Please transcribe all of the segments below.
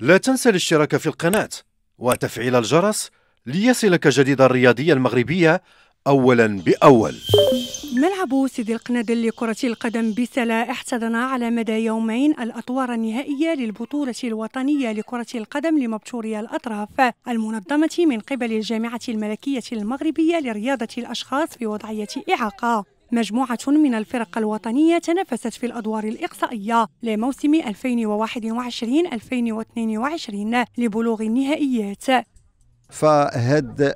لا تنسى الاشتراك في القناة وتفعيل الجرس ليصلك جديد الرياضية المغربية أولا بأول ملعب سيدي القنادل لكرة القدم بسلا احتضن على مدى يومين الأطوار النهائية للبطولة الوطنية لكرة القدم لمبتوري الأطراف المنظمة من قبل الجامعة الملكية المغربية لرياضة الأشخاص في وضعية إعاقة مجموعة من الفرق الوطنية تنافست في الأدوار الإقصائية لموسم 2021-2022 لبلوغ النهائيات فهاد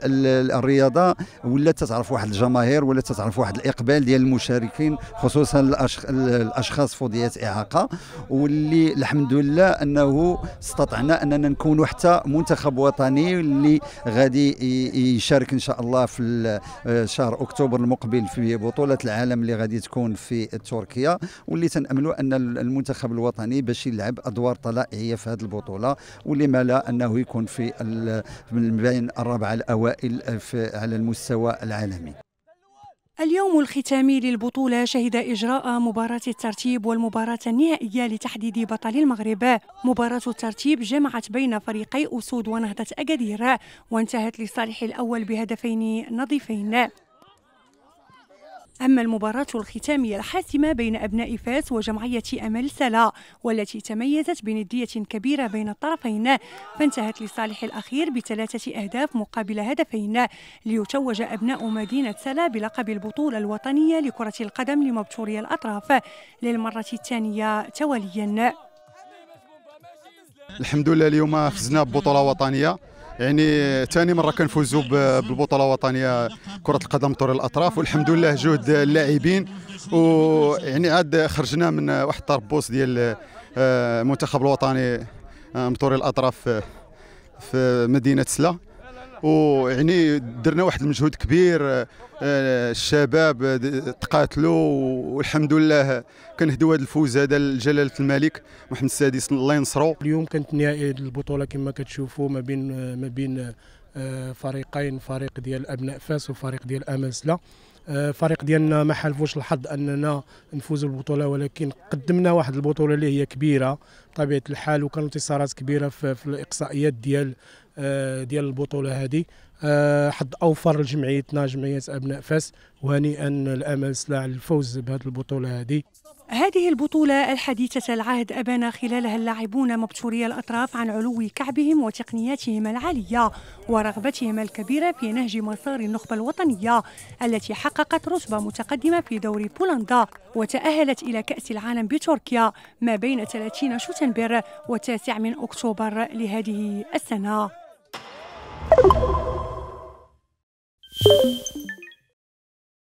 الرياضه ولات تتعرف واحد الجماهير ولات تتعرف واحد الاقبال ديال المشاركين خصوصا الاشخاص فضيات اعاقه واللي الحمد لله انه استطعنا اننا نكونوا حتى منتخب وطني اللي غادي يشارك ان شاء الله في شهر اكتوبر المقبل في بطوله العالم اللي غادي تكون في تركيا واللي تناملوا ان المنتخب الوطني باش يلعب ادوار طلائعيه في هذه البطوله واللي ما لا انه يكون في هؤلاء الربعة الأوائل على المستوى العالمي اليوم الختامي للبطولة شهد إجراء مباراة الترتيب والمباراة النهائية لتحديد بطل المغرب مباراة الترتيب جمعت بين فريقي أسود ونهضة أكادير وانتهت لصالح الأول بهدفين نظيفين أما المباراة الختامية الحاسمة بين أبناء فاس وجمعية أمل سلا والتي تميزت بندية كبيرة بين الطرفين فانتهت لصالح الأخير بثلاثة أهداف مقابل هدفين ليتوج أبناء مدينة سلا بلقب البطولة الوطنية لكرة القدم لمبتوري الأطراف للمرة الثانية تواليا الحمد لله اليوم فزنا ببطولة وطنية يعني ثاني مره كنفوزوا بالبطوله الوطنيه كره القدم طور الاطراف والحمد لله جهد اللاعبين ويعني عاد خرجنا من واحد التربص ديال آه، المنتخب الوطني آه، مطور الاطراف آه، في مدينه سلا ويعني درنا واحد المجهود كبير آه، الشباب آه، تقاتلوا والحمد لله كنهدوا هذا الفوز هذا لجلاله الملك محمد السادس الله ينصرو اليوم كانت نهائي البطوله كما كتشوفوا ما بين آه، ما بين فريقين فريق ديال ابناء فاس وفريق ديال امسله فريق ديالنا ما حالفوش الحظ اننا نفوزوا بالبطوله ولكن قدمنا واحد البطوله اللي هي كبيره بطبيعه الحال وكانوا انتصارات كبيره في الاقصائيات ديال آه، ديال البطوله هذه آه، حظ اوفر لجمعيتنا جمعيه ابناء فاس وهنيئا الامل سلاع الفوز بهذه البطوله هذه هذه البطولة الحديثة العهد أبان خلالها اللاعبون مبتوري الأطراف عن علو كعبهم وتقنياتهم العالية ورغبتهم الكبيرة في نهج مسار النخبة الوطنية التي حققت رتبة متقدمة في دوري بولندا وتأهلت إلى كأس العالم بتركيا ما بين 30 شتنبر و9 من أكتوبر لهذه السنة Thank you.